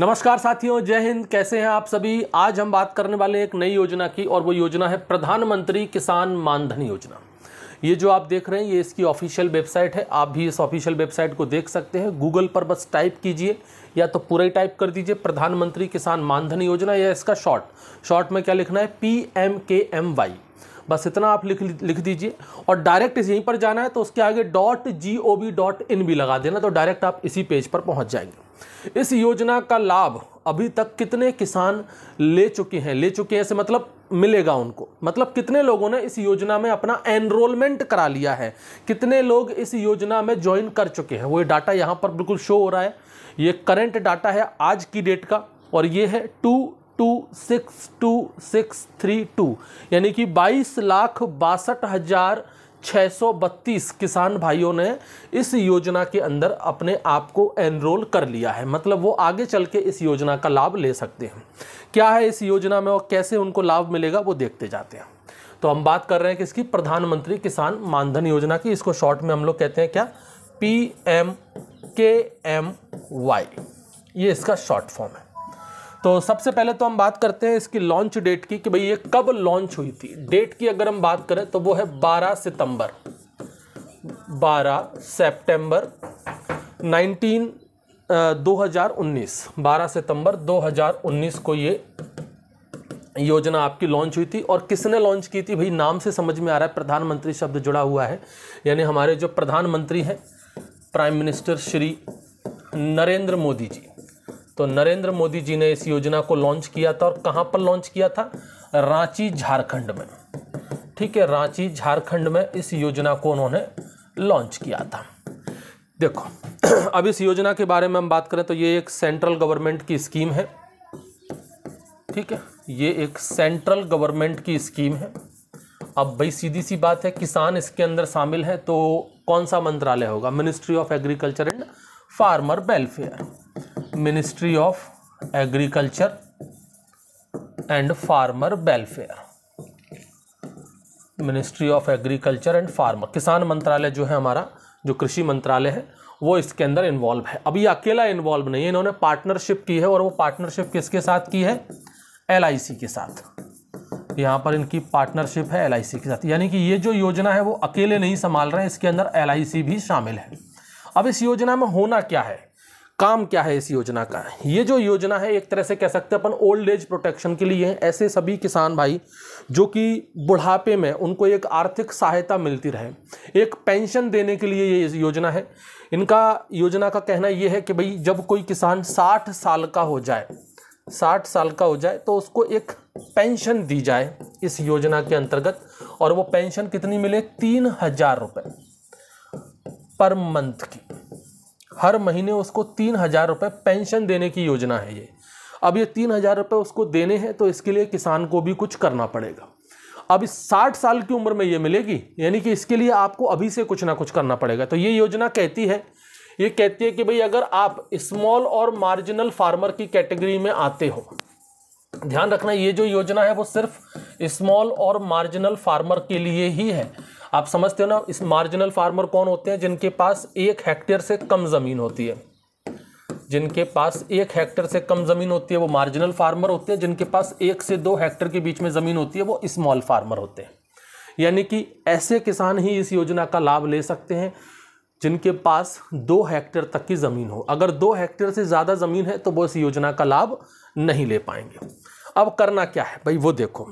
नमस्कार साथियों जय हिंद कैसे हैं आप सभी आज हम बात करने वाले एक नई योजना की और वो योजना है प्रधानमंत्री किसान मानधन योजना ये जो आप देख रहे हैं ये इसकी ऑफिशियल वेबसाइट है आप भी इस ऑफिशियल वेबसाइट को देख सकते हैं गूगल पर बस टाइप कीजिए या तो पूरा ही टाइप कर दीजिए प्रधानमंत्री किसान मानधन योजना या इसका शॉर्ट शॉर्ट में क्या लिखना है P M K M Y बस इतना आप लिख लिख दीजिए और डायरेक्ट यहीं पर जाना है तो उसके आगे dot G O V dot in भी लगा देना तो डायरेक्ट आप इसी पेज पर पहुंच जाएंगे इस योजना का लाभ अभी तक कितने किसान ले चुके हैं ले चुके हैं से मतलब मिलेगा उनको मतलब कितने लोगों ने इस योजना में अपना एनरोलमेंट करा लिया है कितने लोग इस योजना में ज्वाइन कर चुके हैं वो डाटा यहाँ पर बिल्कुल शो हो रहा है ये करेंट डाटा है आज की डेट का और ये है two two six two six three two यानी कि बाईस लाख बासठ हज़ार सौ बत्तीस किसान भाइयों ने इस योजना के अंदर अपने आप को एनरोल कर लिया है मतलब वो आगे चल के इस योजना का लाभ ले सकते हैं क्या है इस योजना में और कैसे उनको लाभ मिलेगा वो देखते जाते हैं तो हम बात कर रहे हैं कि इसकी प्रधानमंत्री किसान मानधन योजना की इसको शॉर्ट में हम लोग कहते हैं क्या P M K M Y ये इसका शॉर्ट फॉर्म है तो सबसे पहले तो हम बात करते हैं इसकी लॉन्च डेट की कि भाई ये कब लॉन्च हुई थी डेट की अगर हम बात करें तो वो है 12 सितंबर 12 सितंबर 19 2019 12 सितंबर 2019 को ये योजना आपकी लॉन्च हुई थी और किसने लॉन्च की थी भाई नाम से समझ में आ रहा है प्रधानमंत्री शब्द जुड़ा हुआ है यानी हमारे जो प्रधानमंत्री हैं प्राइम मिनिस्टर श्री नरेंद्र मोदी जी तो नरेंद्र मोदी जी ने इस योजना को लॉन्च किया था और कहाँ पर लॉन्च किया था रांची झारखंड में ठीक है रांची झारखंड में इस योजना को उन्होंने लॉन्च किया था देखो अब इस योजना के बारे में हम बात करें तो ये एक सेंट्रल गवर्नमेंट की स्कीम है ठीक है ये एक सेंट्रल गवर्नमेंट की स्कीम है अब भाई सीधी सी बात है किसान इसके अंदर शामिल है तो कौन सा मंत्रालय होगा ministry of agriculture and farmer welfare ministry of agriculture and farmer welfare ministry of agriculture and farmer किसान मंत्रालय जो है हमारा जो कृषि मंत्रालय है वो इसके अंदर इन्वॉल्व है अब ये अकेला इन्वॉल्व नहीं है इन्होंने पार्टनरशिप की है और वो पार्टनरशिप किसके साथ की है एल के साथ यहाँ पर इनकी पार्टनरशिप है एल के साथ यानी कि ये जो योजना है वो अकेले नहीं संभाल रहे हैं इसके अंदर एल भी शामिल है अब इस योजना में होना क्या है काम क्या है इस योजना का ये जो योजना है एक तरह से कह सकते हैं अपन ओल्ड एज प्रोटेक्शन के लिए ऐसे सभी किसान भाई जो कि बुढ़ापे में उनको एक आर्थिक सहायता मिलती रहे एक पेंशन देने के लिए ये योजना है इनका योजना का कहना ये है कि भाई जब कोई किसान साठ साल का हो जाए साठ साल का हो जाए तो उसको एक पेंशन दी जाए इस योजना के अंतर्गत और वो पेंशन कितनी मिले तीन हजार रुपये पर मंथ की हर महीने उसको तीन हज़ार रुपये पेंशन देने की योजना है ये अब ये तीन हज़ार रुपये उसको देने हैं तो इसके लिए किसान को भी कुछ करना पड़ेगा अब इस साठ साल की उम्र में ये मिलेगी यानी कि इसके लिए आपको अभी से कुछ ना कुछ करना पड़ेगा तो ये योजना कहती है ये कहती है कि भाई अगर आप स्मॉल और मार्जिनल फार्मर की कैटेगरी में आते हो ध्यान रखना ये जो योजना है वो सिर्फ स्मॉल और मार्जिनल फार्मर के लिए ही है आप समझते हो ना इस मार्जिनल फार्मर कौन होते हैं जिनके पास एक हेक्टेयर से कम ज़मीन होती है जिनके पास एक हेक्टेयर से कम ज़मीन होती है वो मार्जिनल फार्मर होते हैं जिनके पास एक से दो हेक्टेयर के बीच में ज़मीन होती है वो स्मॉल फार्मर होते हैं यानी कि ऐसे किसान ही इस योजना का लाभ ले सकते हैं जिनके पास दो हेक्टेयर तक की ज़मीन हो अगर दो हेक्टेयर से ज़्यादा ज़मीन है तो वो इस योजना का लाभ नहीं ले पाएंगे अब करना क्या है भाई वो देखो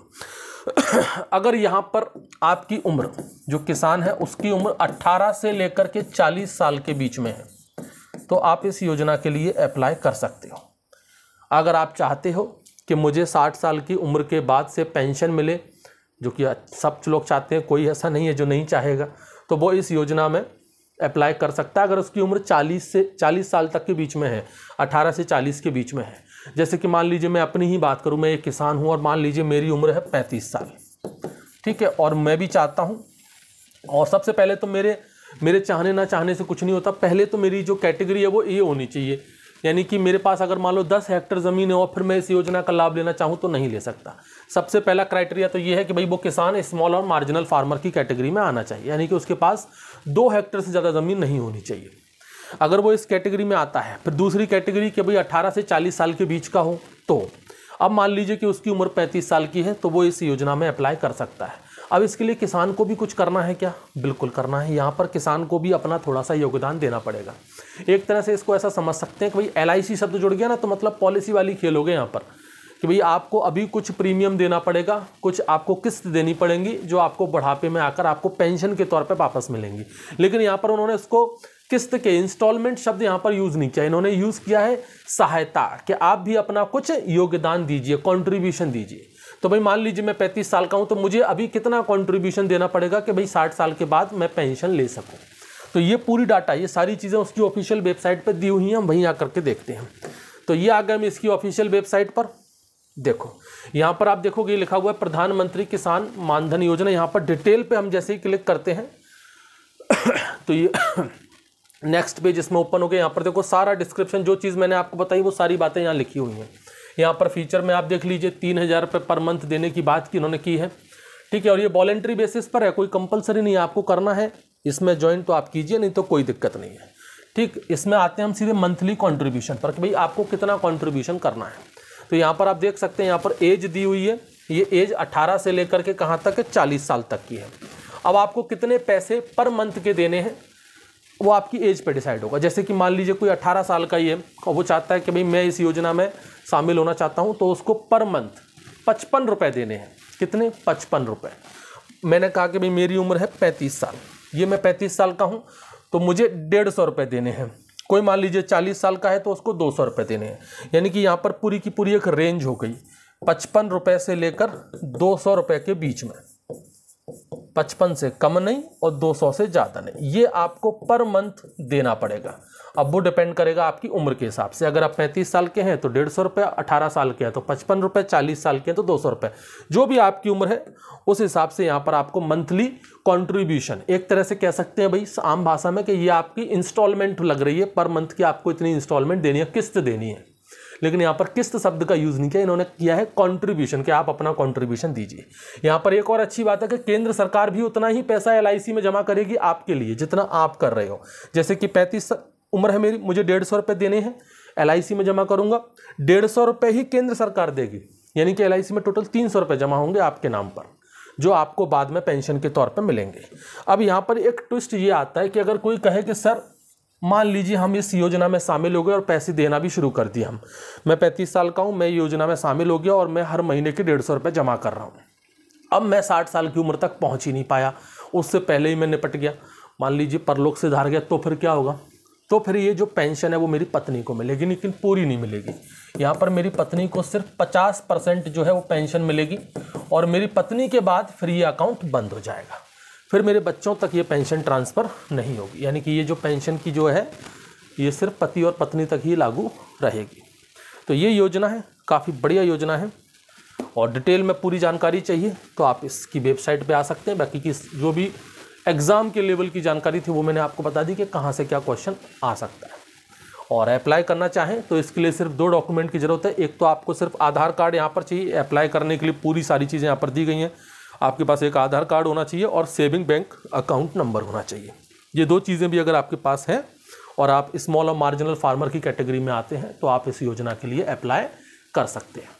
अगर यहाँ पर आपकी उम्र जो किसान है उसकी उम्र 18 से लेकर के 40 साल के बीच में है तो आप इस योजना के लिए अप्लाई कर सकते हो अगर आप चाहते हो कि मुझे 60 साल की उम्र के बाद से पेंशन मिले जो कि सब लोग चाहते हैं कोई ऐसा नहीं है जो नहीं चाहेगा तो वो इस योजना में अप्लाई कर सकता है अगर उसकी उम्र 40 से 40 साल तक के बीच में है 18 से 40 के बीच में है जैसे कि मान लीजिए मैं अपनी ही बात करूं मैं एक किसान हूं और मान लीजिए मेरी उम्र है पैंतीस साल ठीक है और मैं भी चाहता हूं और सबसे पहले तो मेरे मेरे चाहने ना चाहने से कुछ नहीं होता पहले तो मेरी जो कैटेगरी है वो ये होनी चाहिए यानी कि मेरे पास अगर मान लो दस हेक्टर ज़मीन है और फिर मैं इस योजना का लाभ लेना चाहूँ तो नहीं ले सकता सबसे पहला क्राइटेरिया तो ये है कि भाई वो किसान स्मॉल और मार्जिनल फार्मर की कैटेगरी में आना चाहिए यानी कि उसके पास दो हेक्टर से ज़्यादा ज़मीन नहीं होनी चाहिए अगर वो इस कैटेगरी में आता है फिर दूसरी कैटेगरी के भाई 18 से चालीस साल के बीच का हो तो अब मान लीजिए कि उसकी उम्र पैंतीस साल की है तो वो इस योजना में अप्लाई कर सकता है अब इसके लिए किसान को भी कुछ करना है क्या बिल्कुल करना है यहाँ पर किसान को भी अपना थोड़ा सा योगदान देना पड़ेगा एक तरह से इसको ऐसा समझ सकते हैं कि भाई एल शब्द जुड़ गया ना तो मतलब पॉलिसी वाली खेल हो गए यहाँ पर कि भाई आपको अभी कुछ प्रीमियम देना पड़ेगा कुछ आपको किस्त देनी पड़ेगी जो आपको बढ़ापे में आकर आपको पेंशन के तौर पर वापस मिलेंगी लेकिन यहाँ पर उन्होंने इसको किस्त के इंस्टॉलमेंट शब्द यहाँ पर यूज नहीं किया इन्होंने यूज किया है सहायता कि आप भी अपना कुछ योगदान दीजिए कॉन्ट्रीब्यूशन दीजिए तो भाई मान लीजिए मैं पैंतीस साल का हूँ तो मुझे अभी कितना कॉन्ट्रीब्यूशन देना पड़ेगा कि भाई साठ साल के बाद मैं पेंशन ले सकूँ तो ये पूरी डाटा ये सारी चीज़ें उसकी ऑफिशियल वेबसाइट पर दी हुई हैं हम वहीं आकर के देखते हैं तो ये आ गए हम इसकी ऑफिशियल वेबसाइट पर देखो यहाँ पर आप देखोगे लिखा हुआ है प्रधानमंत्री किसान मानधन योजना यहाँ पर डिटेल पे हम जैसे ही क्लिक करते हैं तो ये नेक्स्ट पेज इसमें ओपन हो गया यहाँ पर देखो सारा डिस्क्रिप्शन जो चीज़ मैंने आपको बताई वो सारी बातें यहाँ लिखी हुई हैं यहाँ पर फीचर में आप देख लीजिए तीन हज़ार रुपये पर मंथ देने की बात की उन्होंने की है ठीक है और ये वॉलेंट्री बेसिस पर है कोई कंपलसरी नहीं आपको करना है इसमें ज्वाइन तो आप कीजिए नहीं तो कोई दिक्कत नहीं है ठीक इसमें आते हैं हम सीधे मंथली कॉन्ट्रीब्यूशन पर कि भाई आपको कितना कॉन्ट्रीब्यूशन करना है तो यहाँ पर आप देख सकते हैं यहाँ पर एज दी हुई है ये एज अट्ठारह से लेकर के कहाँ तक है चालीस साल तक की है अब आपको कितने पैसे पर मंथ के देने हैं वो आपकी एज पे डिसाइड होगा जैसे कि मान लीजिए कोई 18 साल का ही है और वो चाहता है कि भाई मैं इस योजना में शामिल होना चाहता हूँ तो उसको पर मंथ पचपन रुपये देने हैं कितने पचपन रुपये मैंने कहा कि भाई मेरी उम्र है पैंतीस साल ये मैं पैंतीस साल का हूँ तो मुझे डेढ़ सौ रुपये देने हैं कोई मान लीजिए चालीस साल का है तो उसको दो सौ रुपये देने हैं यानी कि यहाँ पर पूरी की पूरी एक रेंज हो गई पचपन रुपये से लेकर दो सौ रुपये के बीच में पचपन से कम नहीं और दो सौ से ज़्यादा नहीं ये आपको पर मंथ देना पड़ेगा अब वो डिपेंड करेगा आपकी उम्र के हिसाब से अगर आप पैंतीस साल के हैं तो डेढ़ सौ रुपये अठारह साल के हैं तो पचपन रुपये चालीस साल के हैं तो दो सौ रुपये जो भी आपकी उम्र है उस हिसाब से यहाँ पर आपको मंथली कॉन्ट्रीब्यूशन एक तरह से कह सकते हैं भाई आम भाषा में कि ये आपकी इंस्टॉलमेंट लग रही है पर मंथ की आपको इतनी इंस्टॉलमेंट देनी है किस्त देनी है लेकिन यहाँ पर किस्त शब्द का यूज़ नहीं किया इन्होंने किया है कॉन्ट्रीब्यूशन कि आप अपना कॉन्ट्रीब्यूशन दीजिए यहाँ पर एक और अच्छी बात है कि केंद्र सरकार भी उतना ही पैसा एल में जमा करेगी आपके लिए जितना आप कर रहे हो जैसे कि पैंतीस उम्र है मेरी मुझे डेढ़ सौ रुपये देने हैं एल में जमा करूँगा डेढ़ सौ रुपये ही केंद्र सरकार देगी यानी कि एल में टोटल तीन सौ रुपये जमा होंगे आपके नाम पर जो आपको बाद में पेंशन के तौर पर मिलेंगे अब यहाँ पर एक ट्विस्ट ये आता है कि अगर कोई कहे कि सर मान लीजिए हम इस योजना में शामिल हो गए और पैसे देना भी शुरू कर दिए हम मैं पैंतीस साल का हूँ मैं योजना में शामिल हो गया और मैं हर महीने के डेढ़ सौ रुपये जमा कर रहा हूँ अब मैं साठ साल की उम्र तक पहुँच ही नहीं पाया उससे पहले ही मैं निपट गया मान लीजिए परलोक से धार गया तो फिर क्या होगा तो फिर ये जो पेंशन है वो मेरी पत्नी को मिलेगी लेकिन पूरी नहीं मिलेगी यहाँ पर मेरी पत्नी को सिर्फ पचास परसेंट जो है वो पेंशन मिलेगी और मेरी पत्नी के बाद फिर ये अकाउंट बंद हो जाएगा फिर मेरे बच्चों तक ये पेंशन ट्रांसफ़र नहीं होगी यानी कि ये जो पेंशन की जो है ये सिर्फ पति और पत्नी तक ही लागू रहेगी तो ये योजना है काफ़ी बढ़िया योजना है और डिटेल में पूरी जानकारी चाहिए तो आप इसकी वेबसाइट पे आ सकते हैं बाकी की जो भी एग्ज़ाम के लेवल की जानकारी थी वो मैंने आपको बता दी कि कहाँ से क्या क्वेश्चन आ सकता है और अप्लाई करना चाहें तो इसके लिए सिर्फ दो डॉक्यूमेंट की ज़रूरत है एक तो आपको सिर्फ आधार कार्ड यहाँ पर चाहिए अप्लाई करने के लिए पूरी सारी चीज़ें यहाँ पर दी गई हैं आपके पास एक आधार कार्ड होना चाहिए और सेविंग बैंक अकाउंट नंबर होना चाहिए ये दो चीज़ें भी अगर आपके पास हैं और आप स्मॉल और मार्जिनल फार्मर की कैटेगरी में आते हैं तो आप इस योजना के लिए अप्लाई कर सकते हैं